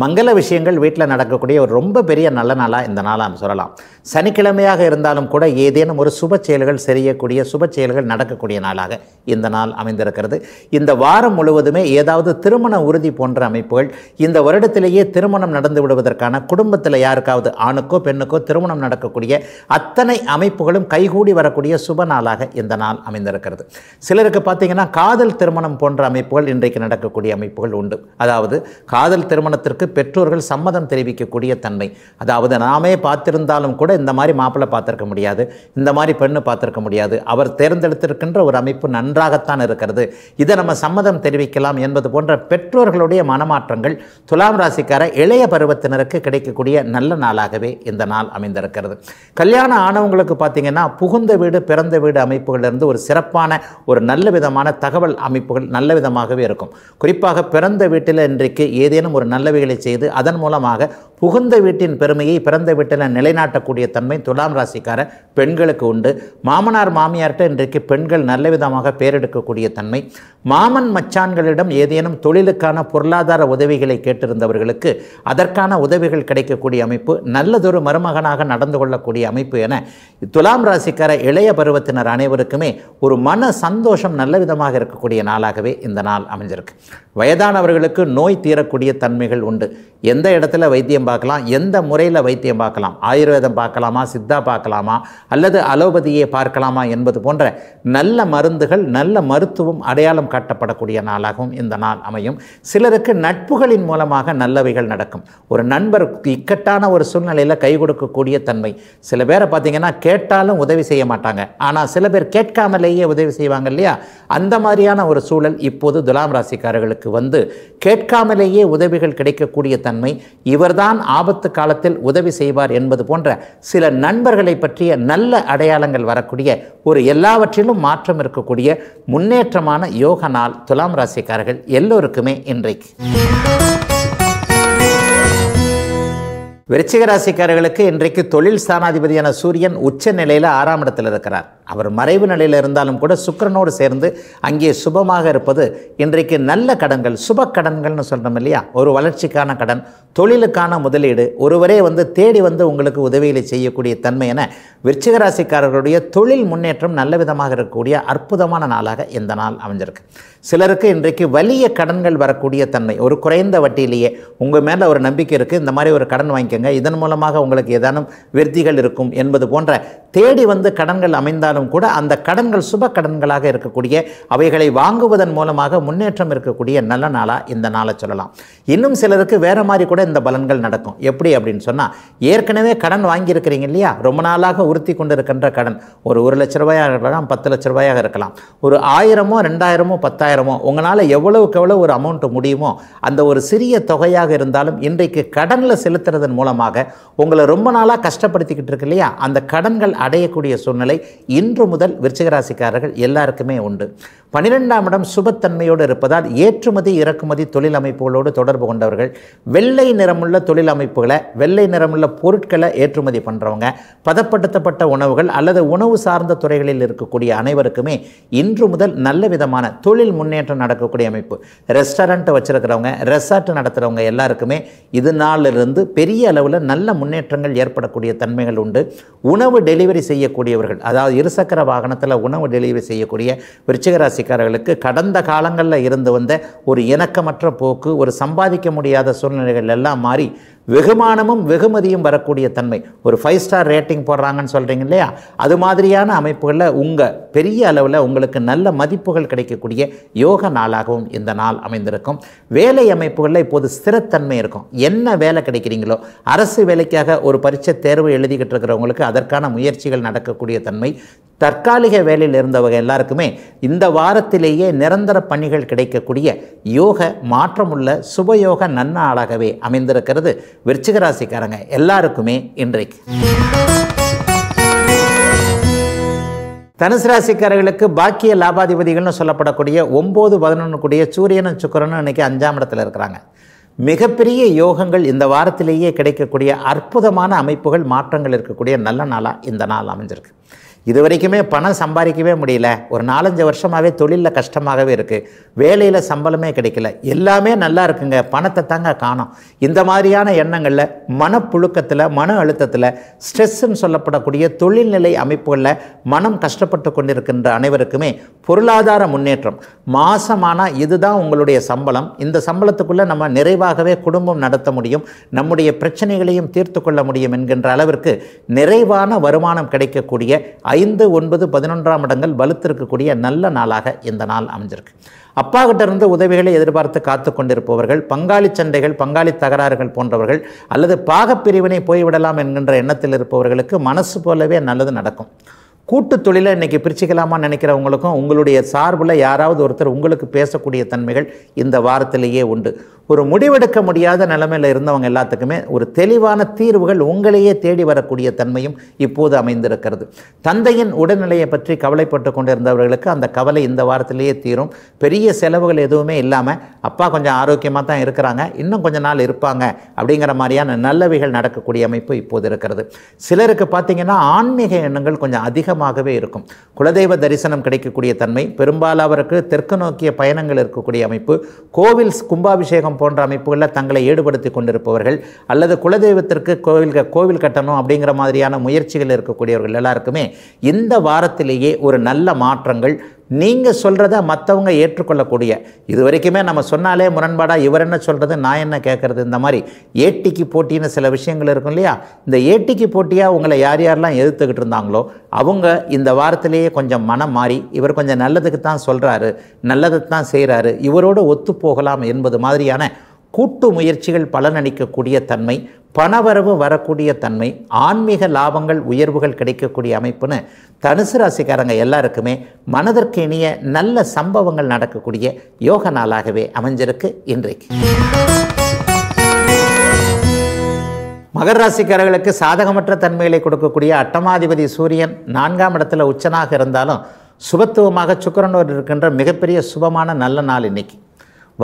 மங்கள விஷயங்கள் வீட்டில் நடக்கக்கூடிய ஒரு ரொம்ப பெரிய நல்ல நாளாக இந்த நாளாக சொல்லலாம் சனிக்கிழமையாக இருந்தாலும் கூட ஏதேனும் ஒரு சுப செயல்கள் செய்யக்கூடிய சுப செயல்கள் நடக்கக்கூடிய நாளாக இந்த நாள் அமைந்திருக்கிறது இந்த வாரம் முழுவதுமே ஏதாவது திருமண உறுதி போன்ற அமைப்புகள் இந்த வருடத்திலேயே திருமணம் நடந்து விடுவதற்கான குடும்பத்தில் யாருக்காவது ஆணுக்கோ பெண்ணுக்கோ திருமணம் நடக்கக்கூடிய அத்தனை அமைப்புகளும் கைகூடி வரக்கூடிய சுப நாளாக இந்த நாள் அமைந்திருக்கிறது சிலருக்கு பார்த்தீங்கன்னா காதல் திருமணம் போன்ற அமைப்புகள் இன்றைக்கு நடக்கக்கூடிய அமைப்புகள் உண்டு அதாவது காதல் திருமணத்திற்கு அதற்கு பெற்றோர்கள் சம்மதம் தெரிவிக்கக்கூடிய தன்மை அதாவது நாமே பார்த்திருந்தாலும் கூட இந்த மாதிரி மாப்பிள்ளை பார்த்துருக்க முடியாது இந்த மாதிரி பெண்ணு பார்த்துருக்க முடியாது அவர் தேர்ந்தெடுத்திருக்கின்ற ஒரு அமைப்பு நன்றாகத்தான் இருக்கிறது இதை நம்ம சம்மதம் தெரிவிக்கலாம் என்பது போன்ற பெற்றோர்களுடைய மனமாற்றங்கள் துலாம் ராசிக்கார இளைய பருவத்தினருக்கு கிடைக்கக்கூடிய நல்ல நாளாகவே இந்த நாள் அமைந்திருக்கிறது கல்யாண ஆனவங்களுக்கு பார்த்திங்கன்னா புகுந்த வீடு பிறந்த வீடு அமைப்புகளிலிருந்து ஒரு சிறப்பான ஒரு நல்ல விதமான தகவல் அமைப்புகள் நல்ல விதமாகவே இருக்கும் குறிப்பாக பிறந்த வீட்டில் இன்றைக்கு ஏதேனும் ஒரு நல்லவைகளை வேலைகளை செய்து அதன் மூலமாக புகுந்த வீட்டின் பெருமையை பிறந்த வீட்டில் நிலைநாட்டக்கூடிய தன்மை துலாம் ராசிக்கார பெண்களுக்கு உண்டு மாமனார் மாமியார்கிட்ட இன்றைக்கு பெண்கள் நல்ல விதமாக பேரெடுக்கக்கூடிய தன்மை மாமன் மச்சான்களிடம் ஏதேனும் தொழிலுக்கான பொருளாதார உதவிகளை கேட்டிருந்தவர்களுக்கு அதற்கான உதவிகள் கிடைக்கக்கூடிய அமைப்பு நல்லதொரு மருமகனாக நடந்து கொள்ளக்கூடிய அமைப்பு என துலாம் ராசிக்கார இளைய பருவத்தினர் அனைவருக்குமே ஒரு மன சந்தோஷம் நல்ல விதமாக இருக்கக்கூடிய நாளாகவே இந்த நாள் அமைஞ்சிருக்கு வயதானவர்களுக்கு நோய் தீரக்கூடிய தன்மைகள் உண்டு உண்டு எந்த இடத்துல வைத்தியம் பார்க்கலாம் எந்த முறையில் வைத்தியம் பார்க்கலாம் ஆயுர்வேதம் பார்க்கலாமா சித்தா பார்க்கலாமா அல்லது அலோபதியை பார்க்கலாமா என்பது போன்ற நல்ல மருந்துகள் நல்ல மருத்துவம் அடையாளம் காட்டப்படக்கூடிய நாளாகவும் இந்த நாள் அமையும் சிலருக்கு நட்புகளின் மூலமாக நல்லவைகள் நடக்கும் ஒரு நண்பர் இக்கட்டான ஒரு சூழ்நிலையில் கை கொடுக்கக்கூடிய தன்மை சில பேரை பார்த்தீங்கன்னா கேட்டாலும் உதவி செய்ய மாட்டாங்க ஆனால் சில பேர் கேட்காமலேயே உதவி செய்வாங்க இல்லையா அந்த மாதிரியான ஒரு சூழல் இப்போது துலாம் ராசிக்காரர்களுக்கு வந்து கேட்காமலேயே உதவிகள் கிடைக்க இருக்கக்கூடிய தன்மை இவர்தான் ஆபத்து காலத்தில் உதவி செய்வார் என்பது போன்ற சில நண்பர்களை பற்றிய நல்ல அடையாளங்கள் வரக்கூடிய ஒரு எல்லாவற்றிலும் மாற்றம் இருக்கக்கூடிய முன்னேற்றமான யோக நாள் துலாம் ராசிக்காரர்கள் எல்லோருக்குமே இன்றைக்கு விருச்சிக ராசிக்காரர்களுக்கு இன்றைக்கு தொழில் ஸ்தானாதிபதியான சூரியன் உச்ச நிலையில் ஆறாம் இடத்தில் இருக்கிறார் அவர் மறைவு நிலையில் இருந்தாலும் கூட சுக்கரனோடு சேர்ந்து அங்கே சுபமாக இருப்பது இன்றைக்கு நல்ல கடன்கள் சுப கடன்கள்னு சொல்கிறோம் இல்லையா ஒரு வளர்ச்சிக்கான கடன் தொழிலுக்கான முதலீடு ஒருவரே வந்து தேடி வந்து உங்களுக்கு உதவிகளை செய்யக்கூடிய தன்மை என விருச்சிகராசிக்காரர்களுடைய தொழில் முன்னேற்றம் நல்ல விதமாக இருக்கக்கூடிய அற்புதமான நாளாக இந்த நாள் அமைஞ்சிருக்கு சிலருக்கு இன்றைக்கு வலிய கடன்கள் வரக்கூடிய தன்மை ஒரு குறைந்த வட்டியிலேயே உங்கள் மேலே ஒரு நம்பிக்கை இருக்குது இந்த மாதிரி ஒரு கடன் வாங்கிக்கோங்க இதன் மூலமாக உங்களுக்கு ஏதானும் விருத்திகள் இருக்கும் என்பது போன்ற தேடி வந்து கடன்கள் அமைந்தால் இருந்தாலும் கூட அந்த கடன்கள் சுப கடன்களாக இருக்கக்கூடிய அவைகளை வாங்குவதன் மூலமாக முன்னேற்றம் இருக்கக்கூடிய நல்ல நாளாக இந்த நாளை சொல்லலாம் இன்னும் சிலருக்கு வேறு மாதிரி கூட இந்த பலன்கள் நடக்கும் எப்படி அப்படின்னு சொன்னால் ஏற்கனவே கடன் வாங்கியிருக்கிறீங்க இல்லையா ரொம்ப நாளாக உறுத்தி கொண்டு இருக்கின்ற கடன் ஒரு ஒரு லட்ச ரூபாயாக இருக்கலாம் பத்து லட்ச ரூபாயாக இருக்கலாம் ஒரு ஆயிரமோ ரெண்டாயிரமோ பத்தாயிரமோ உங்களால் எவ்வளவுக்கு எவ்வளோ ஒரு அமௌண்ட் முடியுமோ அந்த ஒரு சிறிய தொகையாக இருந்தாலும் இன்றைக்கு கடனில் செலுத்துறதன் மூலமாக உங்களை ரொம்ப நாளாக கஷ்டப்படுத்திக்கிட்டு இருக்கு இல்லையா அந்த கடன்கள் அடையக்கூடிய சூழ்நிலை இன்று முதல் விருச்சிகராசிக்காரர்கள் எல்லாருக்குமே உண்டு பன்னிரெண்டாம் இடம் சுபத்தன்மையோடு இருப்பதால் ஏற்றுமதி இறக்குமதி தொழில் அமைப்புகளோடு தொடர்பு கொண்டவர்கள் வெள்ளை நிறமுள்ள தொழில் அமைப்புகளை வெள்ளை நிறமுள்ள பொருட்களை ஏற்றுமதி பண்ணுறவங்க பதப்படுத்தப்பட்ட உணவுகள் அல்லது உணவு சார்ந்த துறைகளில் இருக்கக்கூடிய அனைவருக்குமே இன்று முதல் நல்ல விதமான தொழில் முன்னேற்றம் நடக்கக்கூடிய அமைப்பு ரெஸ்டாரண்ட்டை வச்சுருக்கிறவங்க ரெசார்ட் நடத்துகிறவங்க எல்லாருக்குமே இது நாளிலிருந்து பெரிய அளவில் நல்ல முன்னேற்றங்கள் ஏற்படக்கூடிய தன்மைகள் உண்டு உணவு டெலிவரி செய்யக்கூடியவர்கள் அதாவது இரு இருசக்கர வாகனத்தில் உணவு டெலிவரி செய்யக்கூடிய விருச்சிகராசிக்காரர்களுக்கு கடந்த காலங்களில் இருந்து வந்த ஒரு இணக்கமற்ற போக்கு ஒரு சம்பாதிக்க முடியாத சூழ்நிலைகள் எல்லாம் மாறி வெகுமானமும் வெகுமதியும் வரக்கூடிய தன்மை ஒரு ஃபைவ் ஸ்டார் ரேட்டிங் போடுறாங்கன்னு சொல்கிறீங்க இல்லையா அது மாதிரியான அமைப்புகளில் உங்கள் பெரிய அளவில் உங்களுக்கு நல்ல மதிப்புகள் கிடைக்கக்கூடிய யோக நாளாகவும் இந்த நாள் அமைந்திருக்கும் வேலை அமைப்புகளில் இப்போது ஸ்திரத்தன்மை இருக்கும் என்ன வேலை கிடைக்கிறீங்களோ அரசு வேலைக்காக ஒரு பரீட்சை தேர்வு எழுதிக்கிட்டு இருக்கிறவங்களுக்கு அதற்கான முயற்சிகள் நடக்கக்கூடிய தன்மை தற்காலிக வேலையில் இருந்தவங்க எல்லாருக்குமே இந்த வாரத்திலேயே நிரந்தர பணிகள் கிடைக்கக்கூடிய யோக மாற்றமுள்ள சுபயோக நன்னாளாகவே அமைந்திருக்கிறது விருச்சிகராசிக்காரங்க எல்லாருக்குமே இன்றைக்கு தனுசு ராசிக்காரர்களுக்கு பாக்கிய லாபாதிபதிகள்னு சொல்லப்படக்கூடிய ஒம்பது பதினொன்று கூடிய சூரியனும் சுக்கரனும் இன்னைக்கு அஞ்சாம் இடத்துல இருக்கிறாங்க மிகப்பெரிய யோகங்கள் இந்த வாரத்திலேயே கிடைக்கக்கூடிய அற்புதமான அமைப்புகள் மாற்றங்கள் இருக்கக்கூடிய நல்ல நாளாக இந்த நாள் அமைஞ்சிருக்கு இது வரைக்குமே பணம் சம்பாதிக்கவே முடியல ஒரு நாலஞ்சு வருஷமாகவே தொழிலில் கஷ்டமாகவே இருக்குது வேலையில் சம்பளமே கிடைக்கல எல்லாமே நல்லா இருக்குங்க பணத்தை தாங்க காணும் இந்த மாதிரியான எண்ணங்களில் மனப்புழுக்கத்தில் மன அழுத்தத்தில் ஸ்ட்ரெஸ்ன்னு சொல்லப்படக்கூடிய தொழில்நிலை அமைப்புகளில் மனம் கஷ்டப்பட்டு கொண்டிருக்கின்ற அனைவருக்குமே பொருளாதார முன்னேற்றம் மாசமானால் இதுதான் உங்களுடைய சம்பளம் இந்த சம்பளத்துக்குள்ளே நம்ம நிறைவாகவே குடும்பம் நடத்த முடியும் நம்முடைய பிரச்சனைகளையும் தீர்த்து கொள்ள முடியும் என்கின்ற அளவிற்கு நிறைவான வருமானம் கிடைக்கக்கூடிய ஐந்து ஒன்பது பதினொன்றாம் இடங்கள் வலுத்திருக்கக்கூடிய நல்ல நாளாக இந்த நாள் அமைஞ்சிருக்கு அப்பா கிட்ட இருந்து உதவிகளை எதிர்பார்த்து காத்து கொண்டிருப்பவர்கள் பங்காளி சண்டைகள் பங்காளி தகராறுகள் போன்றவர்கள் அல்லது பாகப்பிரிவினை போய்விடலாம் என்கின்ற எண்ணத்தில் இருப்பவர்களுக்கு மனசு போலவே நல்லது நடக்கும் கூட்டு தொழிலை இன்றைக்கி பிரிச்சுக்கலாமா நினைக்கிறவங்களுக்கும் உங்களுடைய சார்பில் யாராவது ஒருத்தர் உங்களுக்கு பேசக்கூடிய தன்மைகள் இந்த வாரத்திலேயே உண்டு ஒரு முடிவெடுக்க முடியாத நிலைமையில் இருந்தவங்க எல்லாத்துக்குமே ஒரு தெளிவான தீர்வுகள் உங்களையே தேடி வரக்கூடிய தன்மையும் இப்போது அமைந்திருக்கிறது தந்தையின் உடல்நிலையை பற்றி கவலைப்பட்டு கொண்டிருந்தவர்களுக்கு அந்த கவலை இந்த வாரத்திலேயே தீரும் பெரிய செலவுகள் எதுவுமே இல்லாமல் அப்பா கொஞ்சம் ஆரோக்கியமாக தான் இருக்கிறாங்க இன்னும் கொஞ்ச நாள் இருப்பாங்க அப்படிங்கிற மாதிரியான நல்லவைகள் நடக்கக்கூடிய அமைப்பு இப்போது இருக்கிறது சிலருக்கு பார்த்திங்கன்னா ஆன்மீக எண்ணங்கள் கொஞ்சம் அதிகமாகவே இருக்கும் குலதெய்வ தரிசனம் கிடைக்கக்கூடிய தன்மை பெரும்பாலானவருக்கு தெற்கு நோக்கிய பயணங்கள் இருக்கக்கூடிய அமைப்பு கோவில் கும்பாபிஷேகம் போன்ற அமைப்புகளில் தங்களை ஈடுபடுத்தி கொண்டிருப்பவர்கள் அல்லது குலதெய்வத்திற்கு கோவில் கோவில் கட்டணும் அப்படிங்கிற மாதிரியான முயற்சிகள் இருக்கக்கூடியவர்கள் எல்லாருக்குமே இந்த வாரத்திலேயே ஒரு நல்ல மாற்றங்கள் நீங்கள் சொல்கிறத மற்றவங்க ஏற்றுக்கொள்ளக்கூடிய இது வரைக்குமே நம்ம சொன்னாலே முரண்பாடாக இவர் என்ன சொல்கிறது நான் என்ன கேட்குறது இந்த மாதிரி ஏட்டிக்கு போட்டின்னு சில விஷயங்கள் இருக்கும் இல்லையா இந்த ஏட்டிக்கு போட்டியாக உங்களை யார் யாரெல்லாம் எதிர்த்துக்கிட்டு இருந்தாங்களோ அவங்க இந்த வாரத்திலேயே கொஞ்சம் மனம் மாறி இவர் கொஞ்சம் நல்லதுக்கு தான் சொல்கிறாரு நல்லதுக்கு தான் செய்கிறாரு இவரோடு ஒத்து போகலாம் என்பது மாதிரியான கூட்டு முயற்சிகள் பலனளிக்கக்கூடிய தன்மை பணவரவு வரக்கூடிய தன்மை ஆன்மீக லாபங்கள் உயர்வுகள் கிடைக்கக்கூடிய அமைப்புன்னு தனுசு ராசிக்காரங்க எல்லாருக்குமே மனதிற்கு இனிய நல்ல சம்பவங்கள் நடக்கக்கூடிய யோக நாளாகவே அமைஞ்சிருக்கு இன்றைக்கு மகர ராசிக்காரர்களுக்கு சாதகமற்ற தன்மைகளை கொடுக்கக்கூடிய அட்டமாதிபதி சூரியன் நான்காம் இடத்துல உச்சனாக இருந்தாலும் சுபத்துவமாக சுக்கரனோர் இருக்கின்ற மிகப்பெரிய சுபமான நல்ல நாள் இன்னைக்கு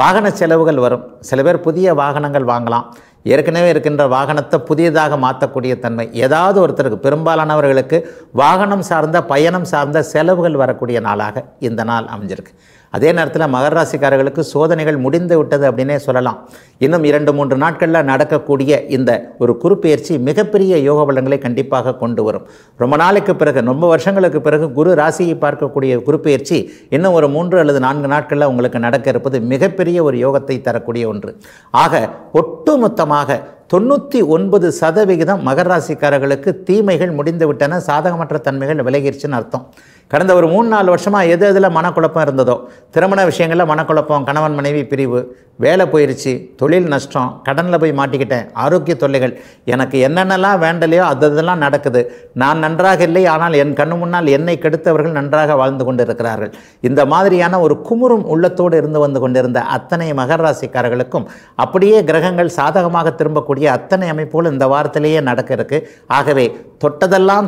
வாகன செலவுகள் வரும் சில பேர் புதிய வாகனங்கள் வாங்கலாம் ஏற்கனவே இருக்கின்ற வாகனத்தை புதியதாக மாற்றக்கூடிய தன்மை ஏதாவது ஒருத்தருக்கு பெரும்பாலானவர்களுக்கு வாகனம் சார்ந்த பயணம் சார்ந்த செலவுகள் வரக்கூடிய நாளாக இந்த நாள் அமைஞ்சிருக்கு அதே நேரத்தில் மகராசிக்காரர்களுக்கு சோதனைகள் முடிந்து விட்டது அப்படின்னே சொல்லலாம் இன்னும் இரண்டு மூன்று நாட்களில் நடக்கக்கூடிய இந்த ஒரு குறுப்பெயர்ச்சி மிகப்பெரிய யோக வளங்களை கண்டிப்பாக கொண்டு வரும் ரொம்ப நாளைக்கு பிறகு ரொம்ப வருஷங்களுக்கு பிறகு குரு ராசியை பார்க்கக்கூடிய குறுப்பெயர்ச்சி இன்னும் ஒரு மூன்று அல்லது நான்கு நாட்களில் உங்களுக்கு நடக்க இருப்பது மிகப்பெரிய ஒரு யோகத்தை தரக்கூடிய ஒன்று ஆக ஒட்டுமொத்தமாக தொண்ணூற்றி ஒன்பது சதவிகிதம் மகராசிக்காரர்களுக்கு தீமைகள் முடிந்துவிட்டன சாதகமற்ற தன்மைகள் விலகிருச்சுன்னு அர்த்தம் கடந்த ஒரு மூணு நாலு வருஷமாக எது எதில் மனக்குழப்பம் இருந்ததோ திருமண விஷயங்களில் மனக்குழப்பம் கணவன் மனைவி பிரிவு வேலை போயிடுச்சு தொழில் நஷ்டம் கடனில் போய் மாட்டிக்கிட்டேன் ஆரோக்கிய தொல்லைகள் எனக்கு என்னென்னலாம் வேண்டலையோ அது இதெல்லாம் நடக்குது நான் நன்றாக இல்லை ஆனால் என் கண்ணு முன்னால் என்னை கெடுத்தவர்கள் நன்றாக வாழ்ந்து கொண்டிருக்கிறார்கள் இந்த மாதிரியான ஒரு குமுறும் உள்ளத்தோடு இருந்து வந்து கொண்டிருந்த அத்தனை மகர ராசிக்காரர்களுக்கும் அப்படியே கிரகங்கள் சாதகமாக திரும்பக்கூடிய அத்தனை அமைப்புகள் இந்த வாரத்திலேயே நடக்க இருக்கு ஆகவே தொட்டதெல்லாம்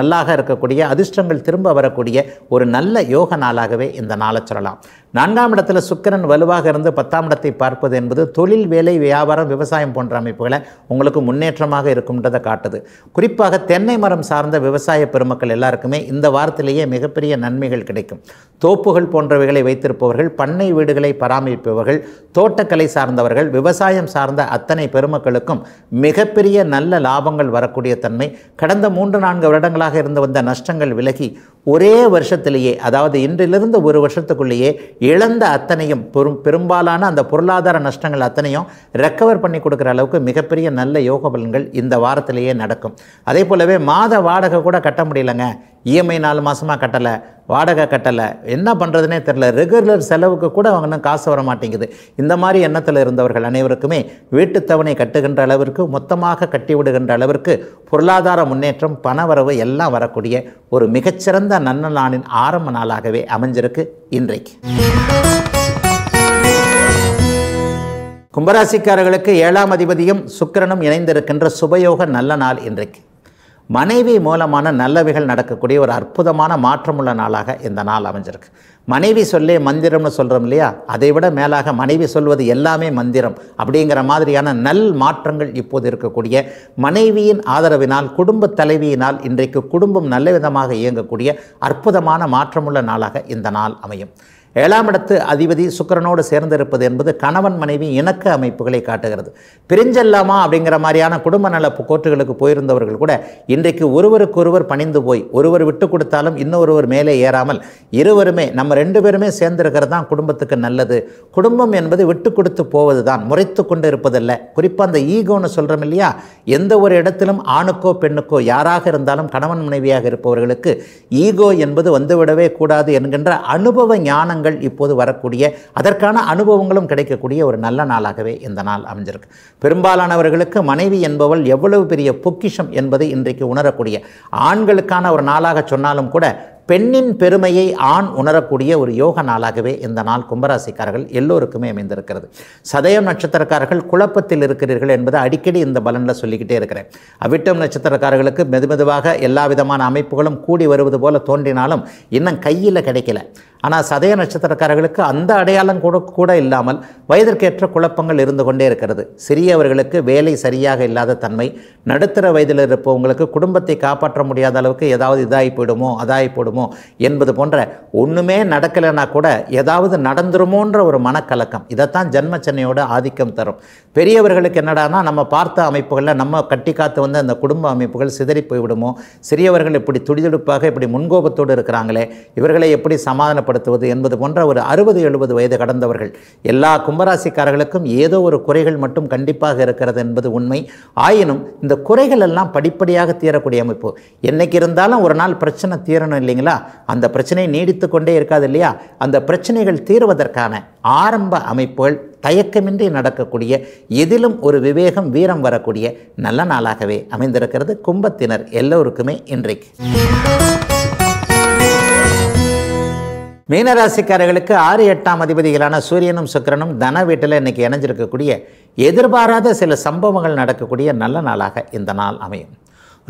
நல்லாக இருக்கக்கூடிய அதிர்ஷ்டங்கள் திரும்ப வரக்கூடிய ஒரு நல்ல யோக நாளாகவே இந்த நாளை சொல்லலாம் நான்காம் இடத்துல சுக்கரன் வலுவாக இருந்து பத்தாம் இடத்தை பார்ப்பது என்பது தொழில் வேலை வியாபாரம் விவசாயம் போன்ற அமைப்புகளை உங்களுக்கு முன்னேற்றமாக இருக்கும்ன்றதை காட்டுது குறிப்பாக தென்னை மரம் சார்ந்த விவசாய பெருமக்கள் எல்லாருக்குமே இந்த வாரத்திலேயே மிகப்பெரிய நன்மைகள் கிடைக்கும் தோப்புகள் போன்றவைகளை வைத்திருப்பவர்கள் பண்ணை வீடுகளை பராமரிப்பவர்கள் தோட்டக்கலை சார்ந்தவர்கள் விவசாயம் சார்ந்த அத்தனை பெருமக்களுக்கும் மிகப்பெரிய நல்ல லாபங்கள் வரக்கூடிய தன்மை கடந்த மூன்று நான்கு வருடங்களாக இருந்து வந்த நஷ்டங்கள் விலகி ஒரே வருஷத்திலேயே அதாவது இன்றிலிருந்து ஒரு வருஷத்துக்குள்ளேயே இழந்த அத்தனையும் பெரும் பெரும்பாலான அந்த பொருளாதார நஷ்டங்கள் அத்தனையும் ரெக்கவர் பண்ணி கொடுக்குற அளவுக்கு மிகப்பெரிய நல்ல யோக பலன்கள் இந்த வாரத்திலேயே நடக்கும் அதே போலவே மாத வாடகை கூட கட்ட முடியலைங்க இஎம்ஐ நாலு மாதமாக கட்டலை வாடகை கட்டலை என்ன பண்ணுறதுனே தெரில ரெகுலர் செலவுக்கு கூட அவங்க இன்னும் காசு வர மாட்டேங்குது இந்த மாதிரி எண்ணத்தில் இருந்தவர்கள் அனைவருக்குமே வீட்டுத்தவணை கட்டுகின்ற அளவிற்கு மொத்தமாக கட்டி விடுகின்ற அளவிற்கு பொருளாதார முன்னேற்றம் பணவரவு எல்லாம் வரக்கூடிய ஒரு மிகச்சிறந்த நன்ன நாளின் ஆரம்ப நாளாகவே அமைஞ்சிருக்கு இன்றைக்கு கும்பராசிக்காரர்களுக்கு ஏழாம் அதிபதியும் சுக்கிரனும் இணைந்திருக்கின்ற சுபயோக நல்ல நாள் இன்றைக்கு மனைவி மூலமான நல்லவைகள் நடக்கக்கூடிய ஒரு அற்புதமான மாற்றமுள்ள நாளாக இந்த நாள் அமைஞ்சிருக்கு மனைவி சொல்லே மந்திரம்னு சொல்கிறோம் இல்லையா அதை விட மேலாக மனைவி சொல்வது எல்லாமே மந்திரம் அப்படிங்கிற மாதிரியான நல் மாற்றங்கள் இப்போது இருக்கக்கூடிய மனைவியின் ஆதரவினால் குடும்ப தலைவியினால் இன்றைக்கு குடும்பம் நல்ல விதமாக இயங்கக்கூடிய அற்புதமான மாற்றமுள்ள நாளாக இந்த நாள் அமையும் ஏழாம் இடத்து அதிபதி சுக்கரனோடு சேர்ந்திருப்பது என்பது கணவன் மனைவி இணக்க அமைப்புகளை காட்டுகிறது பிரிஞ்சல்லாமா அப்படிங்கிற மாதிரியான குடும்ப நல கோட்டுகளுக்கு போயிருந்தவர்கள் கூட இன்றைக்கு ஒருவருக்கொருவர் பணிந்து போய் ஒருவர் விட்டு கொடுத்தாலும் இன்னொருவர் மேலே ஏறாமல் இருவருமே நம்ம ரெண்டு பேருமே சேர்ந்திருக்கிறது தான் குடும்பத்துக்கு நல்லது குடும்பம் என்பது விட்டு கொடுத்து போவது தான் முறைத்து கொண்டு இருப்பதில்லை குறிப்பாக அந்த ஈகோன்னு சொல்கிறோம் இல்லையா எந்த ஒரு இடத்திலும் ஆணுக்கோ பெண்ணுக்கோ யாராக இருந்தாலும் கணவன் மனைவியாக இருப்பவர்களுக்கு ஈகோ என்பது வந்துவிடவே கூடாது என்கின்ற அனுபவ ஞானங்கள் மாற்றங்கள் இப்போது வரக்கூடிய அதற்கான அனுபவங்களும் கிடைக்கக்கூடிய ஒரு நல்ல நாளாகவே இந்த நாள் அமைஞ்சிருக்கு பெரும்பாலானவர்களுக்கு மனைவி என்பவள் எவ்வளவு பெரிய பொக்கிஷம் என்பதை இன்றைக்கு உணரக்கூடிய ஆண்களுக்கான ஒரு நாளாக சொன்னாலும் கூட பெண்ணின் பெருமையை ஆண் உணரக்கூடிய ஒரு யோக நாளாகவே இந்த நாள் கும்பராசிக்காரர்கள் எல்லோருக்குமே அமைந்திருக்கிறது சதயம் நட்சத்திரக்காரர்கள் குழப்பத்தில் இருக்கிறீர்கள் என்பதை அடிக்கடி இந்த பலனில் சொல்லிக்கிட்டே இருக்கிறேன் அவிட்டம் நட்சத்திரக்காரர்களுக்கு மெதுமெதுவாக எல்லா விதமான அமைப்புகளும் கூடி வருவது போல தோன்றினாலும் இன்னும் கையில் கிடைக்கல ஆனால் சதய நட்சத்திரக்காரர்களுக்கு அந்த அடையாளம் கூட கூட இல்லாமல் வயதிற்கேற்ற குழப்பங்கள் இருந்து கொண்டே இருக்கிறது சிறியவர்களுக்கு வேலை சரியாக இல்லாத தன்மை நடுத்தர வயதில் இருப்பவங்களுக்கு குடும்பத்தை காப்பாற்ற முடியாத அளவுக்கு ஏதாவது இதாகி போயிடுமோ அதாகி போயிடுமோ என்பது போன்ற ஒன்றுமே நடக்கலைன்னா கூட ஏதாவது நடந்துருமோன்ற ஒரு மனக்கலக்கம் இதைத்தான் ஜென்ம ஆதிக்கம் தரும் பெரியவர்களுக்கு என்னடானா நம்ம பார்த்த அமைப்புகளில் நம்ம கட்டி காத்து வந்து அந்த குடும்ப அமைப்புகள் சிதறி போய்விடுமோ சிறியவர்கள் இப்படி துடிதுடுப்பாக இப்படி முன்கோபத்தோடு இருக்கிறாங்களே இவர்களை எப்படி சமாதானப்படுத்த குறைப்படுத்துவது என்பது போன்ற ஒரு அறுபது எழுபது வயது கடந்தவர்கள் எல்லா கும்பராசிக்காரர்களுக்கும் ஏதோ ஒரு குறைகள் மட்டும் கண்டிப்பாக இருக்கிறது என்பது உண்மை ஆயினும் இந்த குறைகள் எல்லாம் படிப்படியாக தீரக்கூடிய அமைப்பு என்னைக்கு இருந்தாலும் ஒரு நாள் பிரச்சனை தீரணும் இல்லைங்களா அந்த பிரச்சனை நீடித்து கொண்டே இருக்காது இல்லையா அந்த பிரச்சனைகள் தீர்வதற்கான ஆரம்ப அமைப்புகள் தயக்கமின்றி நடக்கக்கூடிய எதிலும் ஒரு விவேகம் வீரம் வரக்கூடிய நல்ல நாளாகவே அமைந்திருக்கிறது கும்பத்தினர் எல்லோருக்குமே இன்றைக்கு மீனராசிக்காரர்களுக்கு ஆறு எட்டாம் அதிபதிகளான சூரியனும் சுக்கரனும் தன வீட்டில் இன்றைக்கி இணைஞ்சிருக்கக்கூடிய எதிர்பாராத சில சம்பவங்கள் நடக்கக்கூடிய நல்ல நாளாக இந்த நாள் அமையும்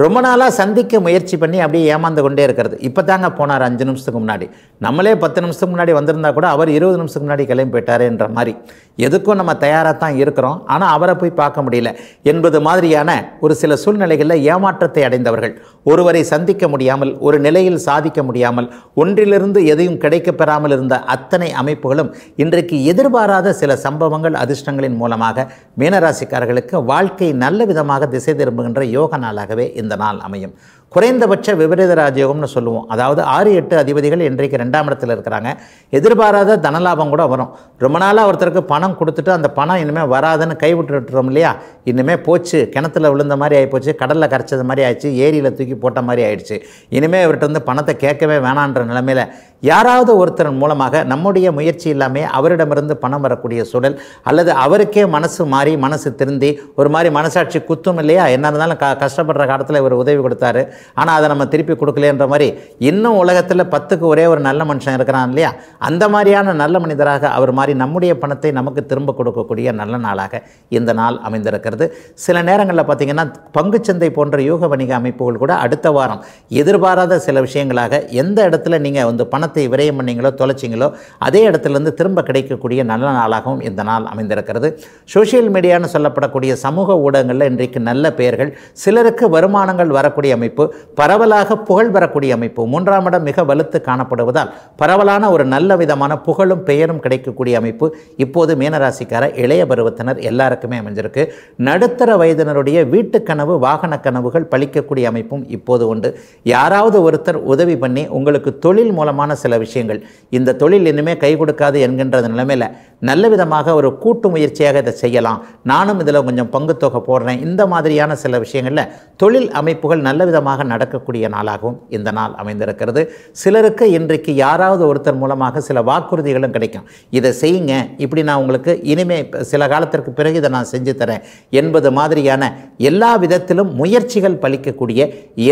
ரொம்ப நாளாக சந்திக்க முயற்சி பண்ணி அப்படியே ஏமாந்து கொண்டே இருக்கிறது இப்போ தாங்க போனார் அஞ்சு நிமிஷத்துக்கு முன்னாடி நம்மளே பத்து நிமிஷத்துக்கு முன்னாடி வந்திருந்தா கூட அவர் இருபது நிமிஷத்துக்கு முன்னாடி கிளம்பி போயிட்டாருன்ற மாதிரி எதுக்கும் நம்ம தயாராக தான் இருக்கிறோம் ஆனால் அவரை போய் பார்க்க முடியல என்பது மாதிரியான ஒரு சில சூழ்நிலைகளில் ஏமாற்றத்தை அடைந்தவர்கள் ஒருவரை சந்திக்க முடியாமல் ஒரு நிலையில் சாதிக்க முடியாமல் ஒன்றிலிருந்து எதையும் கிடைக்க பெறாமல் இருந்த அத்தனை அமைப்புகளும் இன்றைக்கு எதிர்பாராத சில சம்பவங்கள் அதிர்ஷ்டங்களின் மூலமாக மீனராசிக்காரர்களுக்கு வாழ்க்கை நல்ல விதமாக திசை திரும்புகின்ற யோக நாளாகவே இந்த நாள் அமையும் குறைந்தபட்ச விபரீத ராஜயோகம்னு சொல்லுவோம் அதாவது ஆறு எட்டு அதிபதிகள் இன்றைக்கு ரெண்டாம் இடத்துல இருக்கிறாங்க எதிர்பாராத தனலாபம் கூட வரும் ரொம்ப நாளாக ஒருத்தருக்கு பணம் கொடுத்துட்டு அந்த பணம் இனிமேல் வராதுன்னு விட்டுறோம் இல்லையா இனிமேல் போச்சு கிணத்துல விழுந்த மாதிரி ஆகிப்போச்சு கடலில் கரைச்சது மாதிரி ஆயிடுச்சு ஏரியில் தூக்கி போட்ட மாதிரி ஆயிடுச்சு இனிமேல் இவர்கிட்ட வந்து பணத்தை கேட்கவே வேணான்ற நிலமையில் யாராவது ஒருத்தர் மூலமாக நம்முடைய முயற்சி இல்லாமல் அவரிடமிருந்து பணம் வரக்கூடிய சூழல் அல்லது அவருக்கே மனசு மாறி மனசு திருந்தி ஒரு மாதிரி மனசாட்சி குத்தும் இல்லையா என்ன இருந்தாலும் க கஷ்டப்படுற காலத்தில் இவர் உதவி கொடுத்தாரு ஆனால் அதை நம்ம திருப்பி கொடுக்கலன்ற மாதிரி இன்னும் உலகத்தில் பத்துக்கு ஒரே ஒரு நல்ல மனுஷன் இருக்கிறான் இல்லையா அந்த மாதிரியான நல்ல மனிதராக அவர் மாதிரி நம்முடைய பணத்தை நமக்கு திரும்ப கொடுக்கக்கூடிய நல்ல நாளாக இந்த நாள் அமைந்திருக்கிறது சில நேரங்களில் பார்த்திங்கன்னா பங்குச்சந்தை போன்ற யூக வணிக அமைப்புகள் கூட அடுத்த வாரம் எதிர்பாராத சில விஷயங்களாக எந்த இடத்துல நீங்கள் வந்து பணத்தை பணத்தை விரயம் பண்ணிங்களோ தொலைச்சிங்களோ அதே இடத்துலேருந்து திரும்ப கிடைக்கக்கூடிய நல்ல நாளாகவும் இந்த நாள் அமைந்திருக்கிறது சோசியல் மீடியான்னு சொல்லப்படக்கூடிய சமூக ஊடகங்களில் இன்றைக்கு நல்ல பெயர்கள் சிலருக்கு வருமானங்கள் வரக்கூடிய அமைப்பு பரவலாக புகழ் வரக்கூடிய அமைப்பு மூன்றாம் இடம் மிக வலுத்து காணப்படுவதால் பரவலான ஒரு நல்ல விதமான புகழும் பெயரும் கிடைக்கக்கூடிய அமைப்பு இப்போது மீனராசிக்கார இளைய பருவத்தினர் எல்லாருக்குமே அமைஞ்சிருக்கு நடுத்தர வயதினருடைய வீட்டு கனவு வாகன கனவுகள் பழிக்கக்கூடிய அமைப்பும் இப்போது உண்டு யாராவது ஒருத்தர் உதவி பண்ணி உங்களுக்கு தொழில் மூலமான சில விஷயங்கள் இந்த தொழில் இனிமேல் கை கொடுக்காது என்கின்ற நிலைமையில் நல்ல விதமாக ஒரு கூட்டு முயற்சியாக இதை செய்யலாம் நானும் இதில் கொஞ்சம் பங்கு தொகை போடுறேன் இந்த மாதிரியான சில விஷயங்களில் தொழில் அமைப்புகள் நல்ல விதமாக நடக்கக்கூடிய நாளாகவும் இந்த நாள் அமைந்திருக்கிறது சிலருக்கு இன்றைக்கு யாராவது ஒருத்தர் மூலமாக சில வாக்குறுதிகளும் கிடைக்கும் இதை செய்யுங்க இப்படி நான் உங்களுக்கு இனிமே சில காலத்திற்கு பிறகு இதை நான் செஞ்சு தரேன் என்பது மாதிரியான எல்லா விதத்திலும் முயற்சிகள் பலிக்கக்கூடிய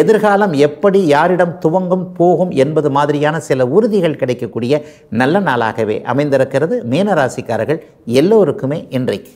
எதிர்காலம் எப்படி யாரிடம் துவங்கும் போகும் என்பது மாதிரியான சில உறுதிகள் கிடைக்கக்கூடிய நல்ல நாளாகவே அமைந்திருக்கிறது மீனராசி ராசிக்காரர்கள் எல்லோருக்குமே இன்றைக்கு